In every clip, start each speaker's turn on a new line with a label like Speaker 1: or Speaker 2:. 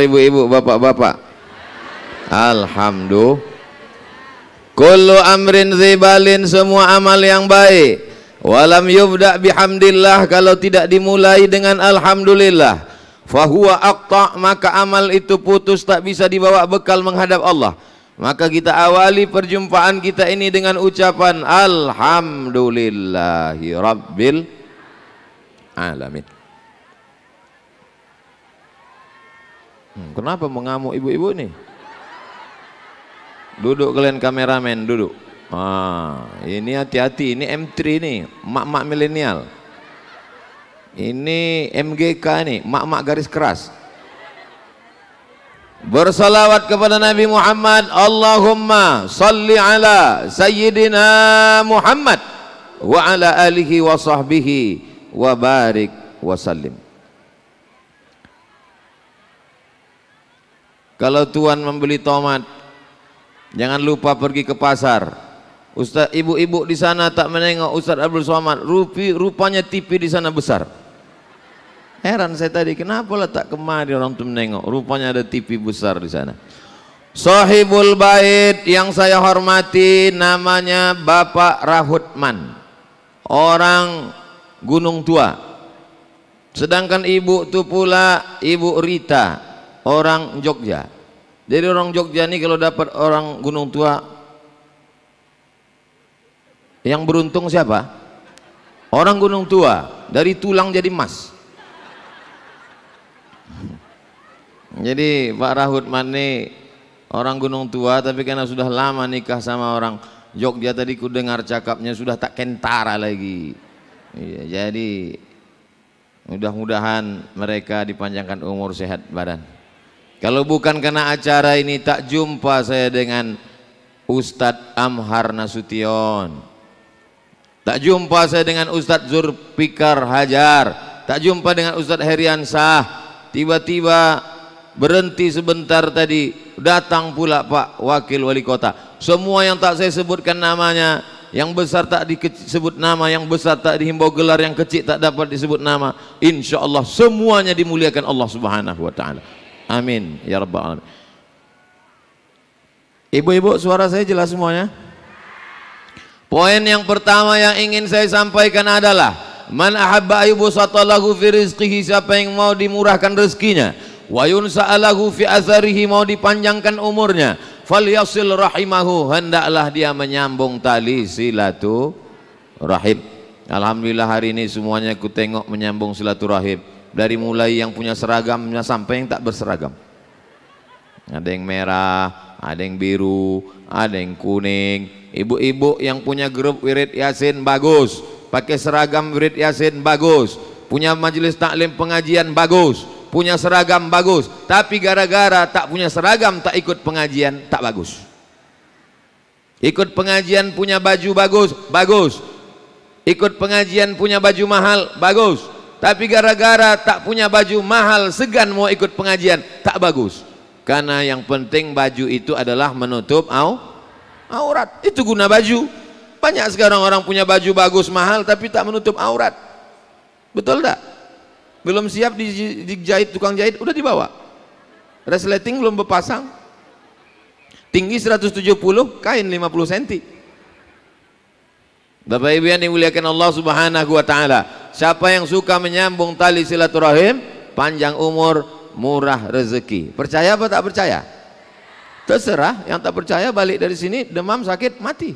Speaker 1: ibu-ibu, bapak-bapak. Alhamdulillah. Kullu amrin zibalin semua amal yang baik. Walam yubda bihamdillah kalau tidak dimulai dengan alhamdulillah. Fahuwa akta maka amal itu putus tak bisa dibawa bekal menghadap Allah. Maka kita awali perjumpaan kita ini dengan ucapan Alhamdulillahi Rabbil Alamin. Hmm, kenapa mengamuk ibu-ibu nih? Duduk kalian kameramen, duduk. Ah, ini hati-hati, ini M3 nih, mak-mak milenial. Ini MGK nih, mak-mak garis keras. Bersalawat kepada Nabi Muhammad Allahumma salli ala Sayyidina Muhammad Wa ala alihi wa sahbihi Wa barik wa sallim Kalau Tuhan membeli tomat, jangan lupa pergi ke pasar. Ustaz, ibu-ibu di sana tak menengok Ustaz Abdul Somad, rupi, rupanya TV di sana besar. Heran saya tadi, kenapa tak kemari orang tuh menengok? Rupanya ada TV besar di sana. Sohibul Bait yang saya hormati namanya Bapak Rahutman. Orang Gunung Tua. Sedangkan ibu itu pula Ibu Rita orang Jogja. Jadi orang Jogja ini kalau dapat orang Gunung Tua yang beruntung siapa? Orang Gunung Tua dari tulang jadi emas. Jadi Pak Rahut Mane orang Gunung Tua tapi karena sudah lama nikah sama orang Jogja tadi ku dengar cakapnya sudah tak kentara lagi. Ya, jadi mudah-mudahan mereka dipanjangkan umur sehat badan. Kalau bukan karena acara ini tak jumpa saya dengan Ustadz Amhar Nasution. Tak jumpa saya dengan Ustadz Zulfikar Hajar. Tak jumpa dengan Ustadz Heriansah. Tiba-tiba berhenti sebentar tadi datang pula Pak Wakil Wali Kota semua yang tak saya sebutkan namanya yang besar tak disebut nama yang besar tak dihimbau gelar yang kecil tak dapat disebut nama insya Allah semuanya dimuliakan Allah Subhanahu Wa Taala Amin ya rabbal alamin. Ibu-ibu suara saya jelas semuanya? Poin yang pertama yang ingin saya sampaikan adalah man ahabba ayyubsatallahu fi rizqihi siapa yang mau dimurahkan rezekinya wa yunsa'alahu fi azarihi mau dipanjangkan umurnya falyasil rahimahu hendaklah dia menyambung tali silaturahim. Alhamdulillah hari ini semuanya ku tengok menyambung silaturahim dari mulai yang punya seragamnya sampai yang tak berseragam ada yang merah ada yang biru ada yang kuning ibu-ibu yang punya grup wirid yasin bagus pakai seragam wirid yasin bagus punya majelis taklim pengajian bagus punya seragam bagus tapi gara-gara tak punya seragam tak ikut pengajian tak bagus ikut pengajian punya baju bagus bagus ikut pengajian punya baju mahal bagus tapi gara-gara tak punya baju mahal segan mau ikut pengajian tak bagus karena yang penting baju itu adalah menutup au, aurat itu guna baju banyak sekarang orang punya baju bagus mahal tapi tak menutup aurat betul tak? belum siap dijahit tukang jahit udah dibawa resleting belum berpasang tinggi 170 kain 50 cm Bapak Ibu yang dimuliakan Allah Subhanahu wa taala Siapa yang suka menyambung tali silaturahim, panjang umur, murah rezeki. Percaya apa tak percaya? Terserah, yang tak percaya balik dari sini demam sakit mati.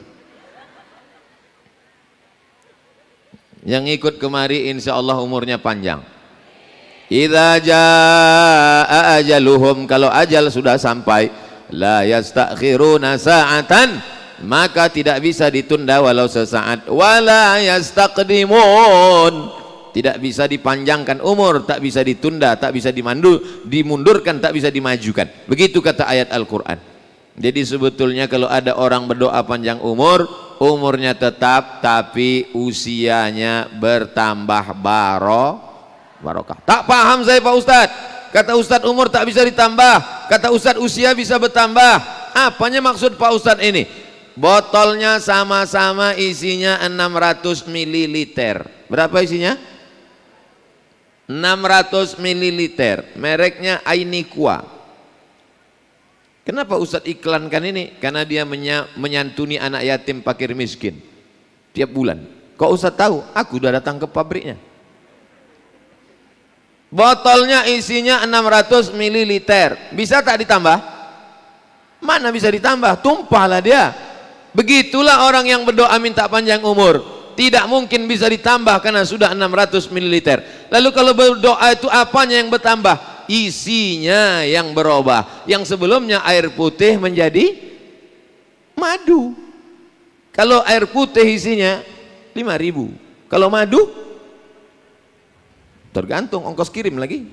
Speaker 1: Yang ikut kemari insya Allah umurnya panjang. Idza jaa ajaluhum kalau ajal sudah sampai la yastakhiruna sa'atan maka tidak bisa ditunda walau sesaat wala yastaqdimun tidak bisa dipanjangkan umur tak bisa ditunda tak bisa dimandu dimundurkan tak bisa dimajukan begitu kata ayat Al-Qur'an jadi sebetulnya kalau ada orang berdoa panjang umur umurnya tetap tapi usianya bertambah baro barokah tak paham saya Pak Ustadz Kata Ustadz umur tak bisa ditambah Kata Ustadz usia bisa bertambah Apanya maksud Pak Ustadz ini Botolnya sama-sama isinya 600 ml. Berapa isinya? 600 ml. Mereknya Ainikwa. Kenapa Ustadz iklankan ini? Karena dia menyantuni anak yatim pakir miskin. Tiap bulan. Kok Ustadz tahu? Aku udah datang ke pabriknya. Botolnya isinya 600 ml. Bisa tak ditambah? Mana bisa ditambah? Tumpahlah dia Begitulah orang yang berdoa minta panjang umur. Tidak mungkin bisa ditambah karena sudah 600 ml. Lalu kalau berdoa itu apanya yang bertambah? Isinya yang berubah. Yang sebelumnya air putih menjadi madu. Kalau air putih isinya 5000. Kalau madu tergantung ongkos kirim lagi.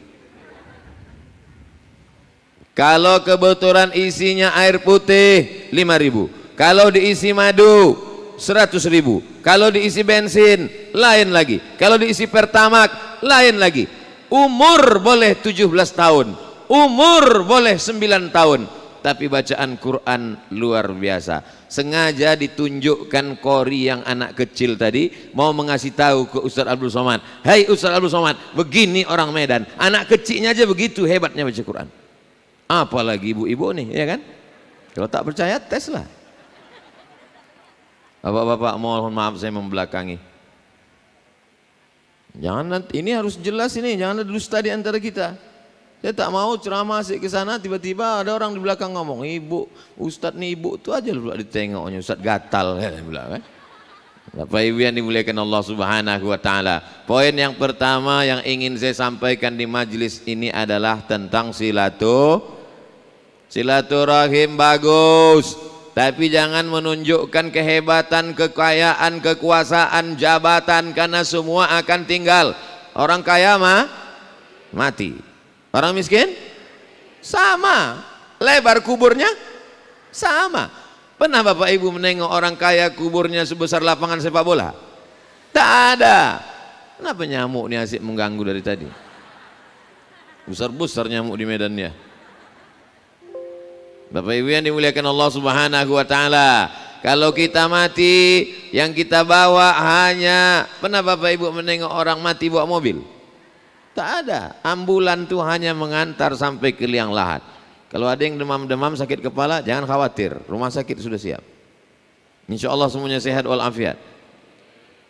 Speaker 1: Kalau kebetulan isinya air putih 5000 kalau diisi madu seratus ribu kalau diisi bensin lain lagi kalau diisi pertamak lain lagi umur boleh 17 tahun umur boleh 9 tahun tapi bacaan Quran luar biasa sengaja ditunjukkan kori yang anak kecil tadi mau mengasih tahu ke Ustaz Abdul Somad hai hey Ustaz Abdul Somad begini orang Medan anak kecilnya aja begitu hebatnya baca Quran apalagi ibu-ibu nih ya kan kalau tak percaya tes Bapak-bapak mohon maaf saya membelakangi. Jangan ini harus jelas ini, jangan ada dusta di antara kita. Saya tak mau ceramah sih ke sana tiba-tiba ada orang di belakang ngomong, "Ibu, Ustadz nih Ibu itu aja lu ditengoknya oh, Ustadz gatal." Ya, bilang, Bapak eh. Ibu yang dimuliakan Allah Subhanahu wa taala. Poin yang pertama yang ingin saya sampaikan di majelis ini adalah tentang silaturahim bagus tapi jangan menunjukkan kehebatan, kekayaan, kekuasaan, jabatan karena semua akan tinggal. Orang kaya mah mati. Orang miskin sama. Lebar kuburnya sama. Pernah Bapak Ibu menengok orang kaya kuburnya sebesar lapangan sepak bola? Tak ada. Kenapa nyamuk ini asik mengganggu dari tadi? Besar-besar nyamuk di medannya. Bapak Ibu yang dimuliakan Allah Subhanahu wa taala. Kalau kita mati, yang kita bawa hanya pernah Bapak Ibu menengok orang mati bawa mobil? Tak ada. Ambulan tuh hanya mengantar sampai ke liang lahat. Kalau ada yang demam-demam sakit kepala, jangan khawatir. Rumah sakit sudah siap. Insya Allah semuanya sehat walafiat.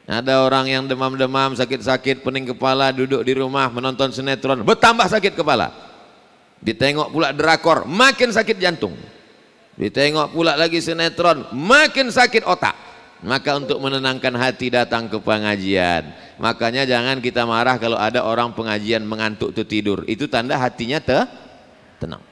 Speaker 1: Ada orang yang demam-demam, sakit-sakit, pening kepala, duduk di rumah menonton sinetron, bertambah sakit kepala ditengok pula drakor makin sakit jantung ditengok pula lagi sinetron makin sakit otak maka untuk menenangkan hati datang ke pengajian makanya jangan kita marah kalau ada orang pengajian mengantuk itu tidur itu tanda hatinya te tenang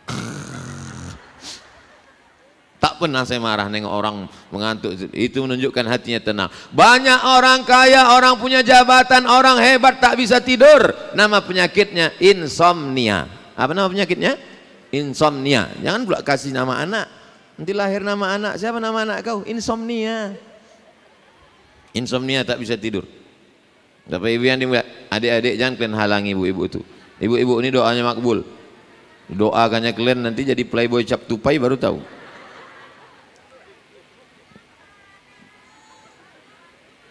Speaker 1: tak pernah saya marah nengok orang mengantuk itu menunjukkan hatinya tenang banyak orang kaya orang punya jabatan orang hebat tak bisa tidur nama penyakitnya insomnia apa nama penyakitnya insomnia jangan pula kasih nama anak nanti lahir nama anak siapa nama anak kau insomnia insomnia tak bisa tidur ibu yang adik-adik jangan kalian halangi ibu-ibu itu ibu-ibu ini doanya makbul doakannya kalian nanti jadi playboy cap tupai baru tahu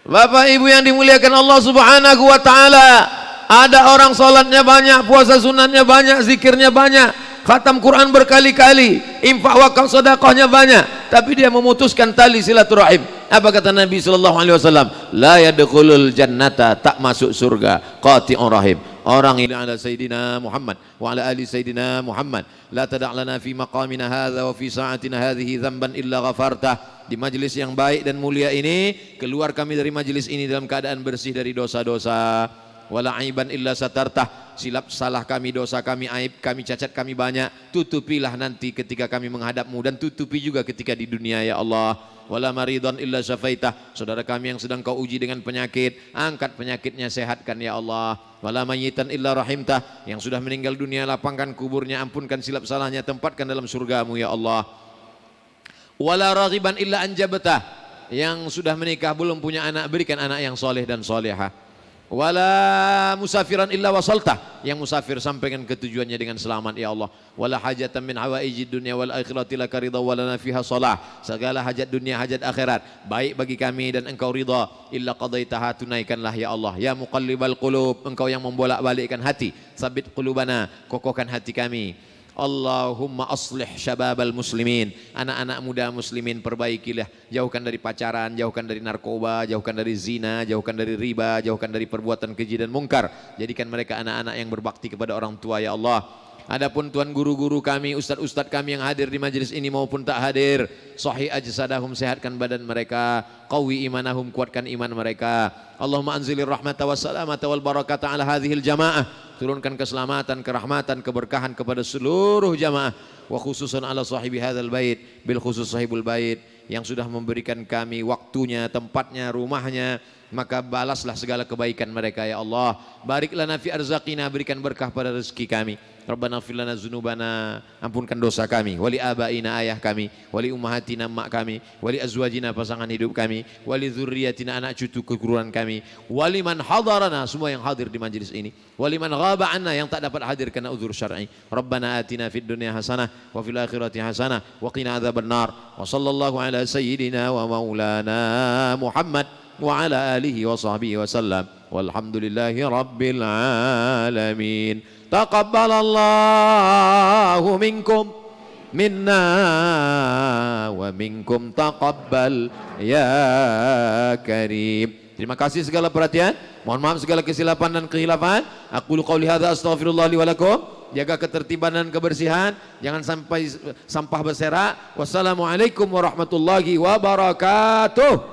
Speaker 1: Bapak Ibu yang dimuliakan Allah Subhanahu wa taala ada orang sholatnya banyak, puasa sunatnya banyak, zikirnya banyak, khatam Quran berkali-kali, infak wakaf sedekahnya banyak, tapi dia memutuskan tali silaturahim. Apa kata Nabi sallallahu alaihi wasallam? La yadkhulul jannata, tak masuk surga orang rahim. orang ini adalah sayyidina Muhammad wa ala ali sayyidina Muhammad la tada' lana fi maqamina hadha wa fi sa'atina hadhihi dhanban illa ghafartah di majlis yang baik dan mulia ini keluar kami dari majlis ini dalam keadaan bersih dari dosa-dosa wala aiban illa satartah silap salah kami dosa kami aib kami cacat kami banyak tutupilah nanti ketika kami menghadapmu dan tutupi juga ketika di dunia ya Allah wala maridon illa syafaitah saudara kami yang sedang kau uji dengan penyakit angkat penyakitnya sehatkan ya Allah wala mayitan illa rahimtah yang sudah meninggal dunia lapangkan kuburnya ampunkan silap salahnya tempatkan dalam surgamu ya Allah wala raghiban illa anjabatah yang sudah menikah belum punya anak berikan anak yang soleh dan solehah wala musafiran illa wasalta yang musafir sampaikan ketujuannya dengan selamat ya Allah wala hajatan min hawaijid dunya wal akhirati laka ridha wa lana salah segala hajat dunia hajat akhirat baik bagi kami dan engkau ridha illa qadaitaha tunaikanlah ya Allah ya muqallibal qulub engkau yang membolak-balikkan hati sabit qulubana kokohkan hati kami Allahumma aslih syababal muslimin. Anak-anak muda muslimin perbaikilah. Jauhkan dari pacaran, jauhkan dari narkoba, jauhkan dari zina, jauhkan dari riba, jauhkan dari perbuatan keji dan mungkar. Jadikan mereka anak-anak yang berbakti kepada orang tua ya Allah. Adapun tuan guru-guru kami, ustadz-ustadz kami yang hadir di majelis ini maupun tak hadir, sahih ajsadahum sehatkan badan mereka, qawi imanahum kuatkan iman mereka. Allahumma anzilir rahmata wassalamata wal barakata ala hadhil jamaah. Turunkan keselamatan, kerahmatan, keberkahan kepada seluruh jamaah wa khususan ala sahibi hadzal bait bil khusus sahibul bait yang sudah memberikan kami waktunya, tempatnya, rumahnya maka balaslah segala kebaikan mereka ya Allah barik lana fi arzaqina berikan berkah pada rezeki kami Rabbana fil lana dzunubana ampunkan dosa kami wali abaina ayah kami wali ummahatina mak kami wali azwajina pasangan hidup kami wali dzurriyyatina anak cucu keturunan kami wali man hadarana semua yang hadir di majelis ini wali man ghaba anna yang tak dapat hadir karena uzur syar'i Rabbana atina fid dunya hasanah wa fil akhirati hasanah wa qina adzabannar wa sallallahu ala sayyidina wa maulana Muhammad وعلى آله وصحبه وسلم والحمد لله رب العالمين تقبل الله منكم منا ومنكم تقبل يا كريم Terima kasih segala perhatian. Mohon maaf segala kesilapan dan kehilafan. Aku qauli hadza astaghfirullah li Jaga ketertiban dan kebersihan. Jangan sampai sampah berserak. Wassalamualaikum warahmatullahi wabarakatuh.